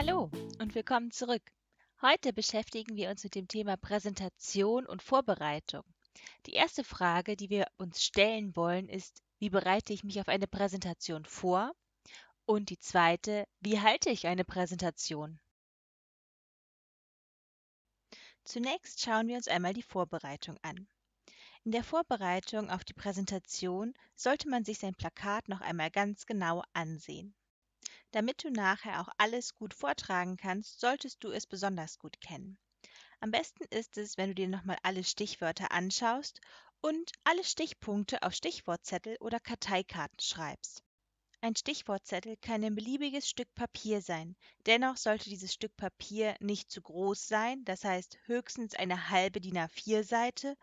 Hallo und willkommen zurück. Heute beschäftigen wir uns mit dem Thema Präsentation und Vorbereitung. Die erste Frage, die wir uns stellen wollen, ist, wie bereite ich mich auf eine Präsentation vor? Und die zweite, wie halte ich eine Präsentation? Zunächst schauen wir uns einmal die Vorbereitung an. In der Vorbereitung auf die Präsentation sollte man sich sein Plakat noch einmal ganz genau ansehen. Damit du nachher auch alles gut vortragen kannst, solltest du es besonders gut kennen. Am besten ist es, wenn du dir nochmal alle Stichwörter anschaust und alle Stichpunkte auf Stichwortzettel oder Karteikarten schreibst. Ein Stichwortzettel kann ein beliebiges Stück Papier sein. Dennoch sollte dieses Stück Papier nicht zu groß sein, das heißt höchstens eine halbe DIN A4-Seite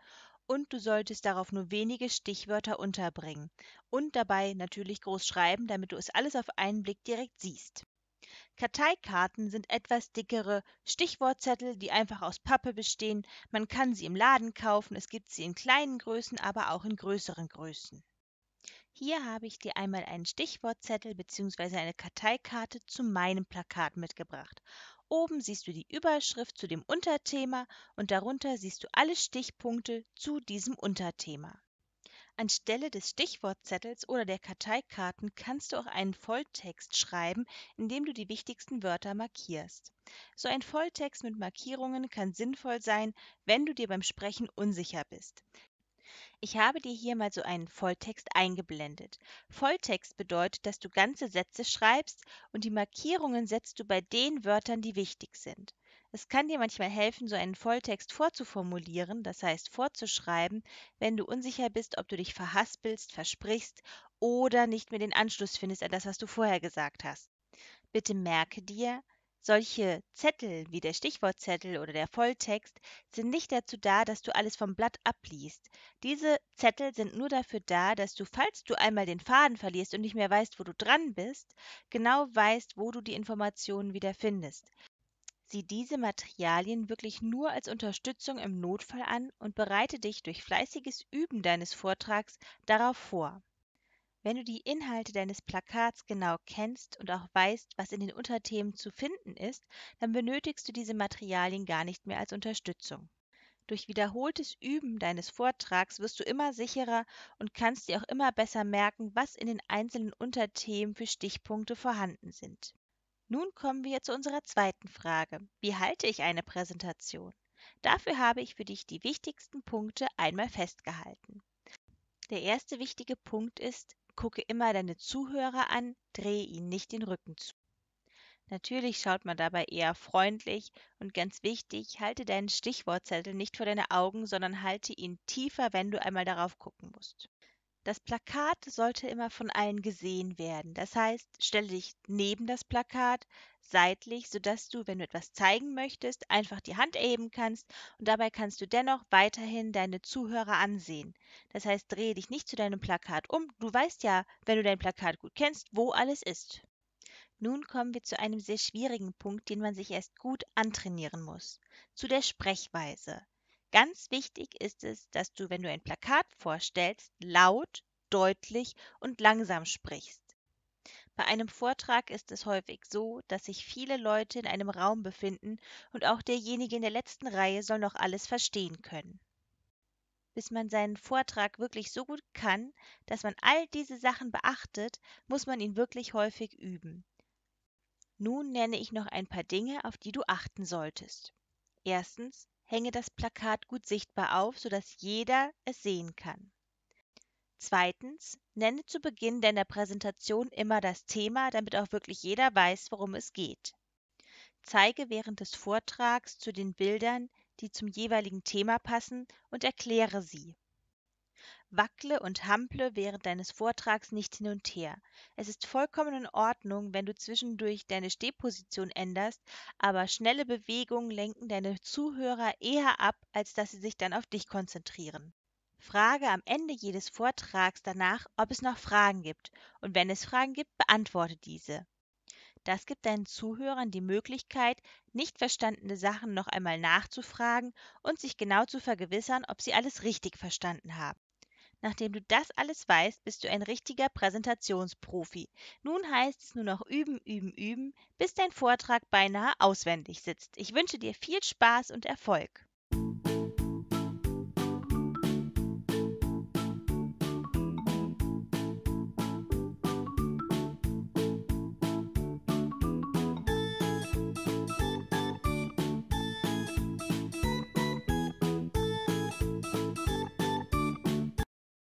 und du solltest darauf nur wenige Stichwörter unterbringen und dabei natürlich groß schreiben, damit du es alles auf einen Blick direkt siehst. Karteikarten sind etwas dickere Stichwortzettel, die einfach aus Pappe bestehen. Man kann sie im Laden kaufen, es gibt sie in kleinen Größen, aber auch in größeren Größen. Hier habe ich dir einmal einen Stichwortzettel bzw. eine Karteikarte zu meinem Plakat mitgebracht. Oben siehst du die Überschrift zu dem Unterthema und darunter siehst du alle Stichpunkte zu diesem Unterthema. Anstelle des Stichwortzettels oder der Karteikarten kannst du auch einen Volltext schreiben, indem du die wichtigsten Wörter markierst. So ein Volltext mit Markierungen kann sinnvoll sein, wenn du dir beim Sprechen unsicher bist. Ich habe dir hier mal so einen Volltext eingeblendet. Volltext bedeutet, dass du ganze Sätze schreibst und die Markierungen setzt du bei den Wörtern, die wichtig sind. Es kann dir manchmal helfen, so einen Volltext vorzuformulieren, das heißt vorzuschreiben, wenn du unsicher bist, ob du dich verhaspelst, versprichst oder nicht mehr den Anschluss findest an das, was du vorher gesagt hast. Bitte merke dir, solche Zettel wie der Stichwortzettel oder der Volltext sind nicht dazu da, dass du alles vom Blatt abliest. Diese Zettel sind nur dafür da, dass du, falls du einmal den Faden verlierst und nicht mehr weißt, wo du dran bist, genau weißt, wo du die Informationen wieder findest. Sieh diese Materialien wirklich nur als Unterstützung im Notfall an und bereite dich durch fleißiges Üben deines Vortrags darauf vor. Wenn du die Inhalte deines Plakats genau kennst und auch weißt, was in den Unterthemen zu finden ist, dann benötigst du diese Materialien gar nicht mehr als Unterstützung. Durch wiederholtes Üben deines Vortrags wirst du immer sicherer und kannst dir auch immer besser merken, was in den einzelnen Unterthemen für Stichpunkte vorhanden sind. Nun kommen wir zu unserer zweiten Frage. Wie halte ich eine Präsentation? Dafür habe ich für dich die wichtigsten Punkte einmal festgehalten. Der erste wichtige Punkt ist, gucke immer deine Zuhörer an, drehe ihnen nicht den Rücken zu. Natürlich schaut man dabei eher freundlich und ganz wichtig, halte deinen Stichwortzettel nicht vor deine Augen, sondern halte ihn tiefer, wenn du einmal darauf gucken musst. Das Plakat sollte immer von allen gesehen werden. Das heißt, stelle dich neben das Plakat seitlich, sodass du, wenn du etwas zeigen möchtest, einfach die Hand erheben kannst und dabei kannst du dennoch weiterhin deine Zuhörer ansehen. Das heißt, drehe dich nicht zu deinem Plakat um. Du weißt ja, wenn du dein Plakat gut kennst, wo alles ist. Nun kommen wir zu einem sehr schwierigen Punkt, den man sich erst gut antrainieren muss, zu der Sprechweise. Ganz wichtig ist es, dass du, wenn du ein Plakat vorstellst, laut, deutlich und langsam sprichst. Bei einem Vortrag ist es häufig so, dass sich viele Leute in einem Raum befinden und auch derjenige in der letzten Reihe soll noch alles verstehen können. Bis man seinen Vortrag wirklich so gut kann, dass man all diese Sachen beachtet, muss man ihn wirklich häufig üben. Nun nenne ich noch ein paar Dinge, auf die du achten solltest. Erstens, hänge das Plakat gut sichtbar auf, sodass jeder es sehen kann. Zweitens, nenne zu Beginn deiner Präsentation immer das Thema, damit auch wirklich jeder weiß, worum es geht. Zeige während des Vortrags zu den Bildern, die zum jeweiligen Thema passen, und erkläre sie. Wackle und hample während deines Vortrags nicht hin und her. Es ist vollkommen in Ordnung, wenn du zwischendurch deine Stehposition änderst, aber schnelle Bewegungen lenken deine Zuhörer eher ab, als dass sie sich dann auf dich konzentrieren. Frage am Ende jedes Vortrags danach, ob es noch Fragen gibt, und wenn es Fragen gibt, beantworte diese. Das gibt deinen Zuhörern die Möglichkeit, nicht verstandene Sachen noch einmal nachzufragen und sich genau zu vergewissern, ob sie alles richtig verstanden haben. Nachdem du das alles weißt, bist du ein richtiger Präsentationsprofi. Nun heißt es nur noch üben, üben, üben, bis dein Vortrag beinahe auswendig sitzt. Ich wünsche dir viel Spaß und Erfolg.